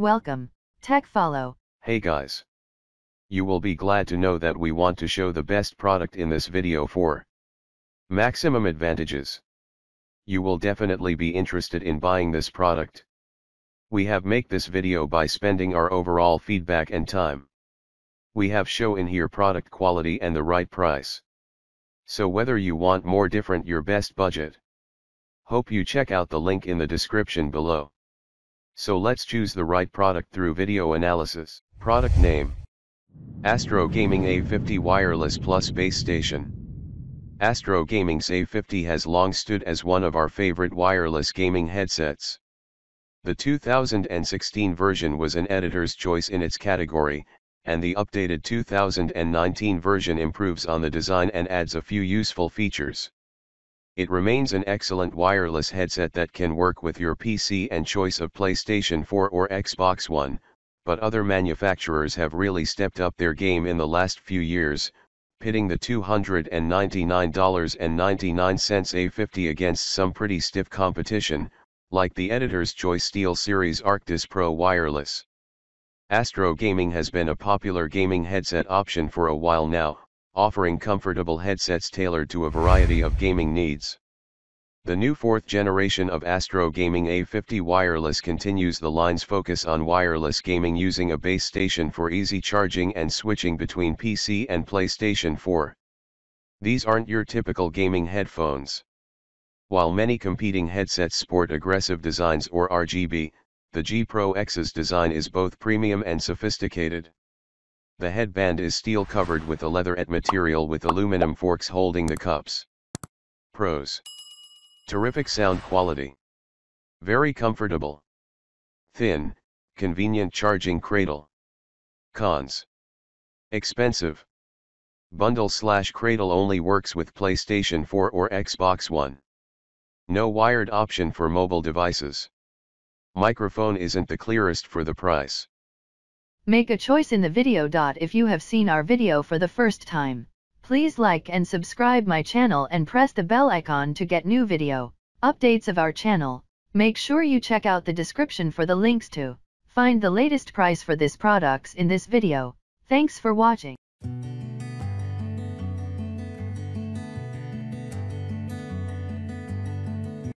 Welcome, Tech Follow. Hey guys. You will be glad to know that we want to show the best product in this video for maximum advantages. You will definitely be interested in buying this product. We have make this video by spending our overall feedback and time. We have show in here product quality and the right price. So whether you want more different your best budget. Hope you check out the link in the description below. So let's choose the right product through video analysis. Product name. Astro Gaming A50 Wireless Plus Base Station. Astro Gaming's A50 has long stood as one of our favorite wireless gaming headsets. The 2016 version was an editor's choice in its category, and the updated 2019 version improves on the design and adds a few useful features it remains an excellent wireless headset that can work with your PC and choice of PlayStation 4 or Xbox One, but other manufacturers have really stepped up their game in the last few years, pitting the $299.99 A50 against some pretty stiff competition, like the Editor's Choice Steel Series Arctis Pro Wireless. Astro Gaming has been a popular gaming headset option for a while now, offering comfortable headsets tailored to a variety of gaming needs. The new fourth generation of Astro Gaming A50 wireless continues the line's focus on wireless gaming using a base station for easy charging and switching between PC and PlayStation 4. These aren't your typical gaming headphones. While many competing headsets sport aggressive designs or RGB, the G Pro X's design is both premium and sophisticated. The headband is steel covered with a leatherette material with aluminum forks holding the cups. Pros. Terrific sound quality. Very comfortable. Thin, convenient charging cradle. Cons. Expensive. Bundle slash cradle only works with PlayStation 4 or Xbox One. No wired option for mobile devices. Microphone isn't the clearest for the price. Make a choice in the video. If you have seen our video for the first time, please like and subscribe my channel and press the bell icon to get new video updates of our channel. Make sure you check out the description for the links to find the latest price for this products in this video. Thanks for watching.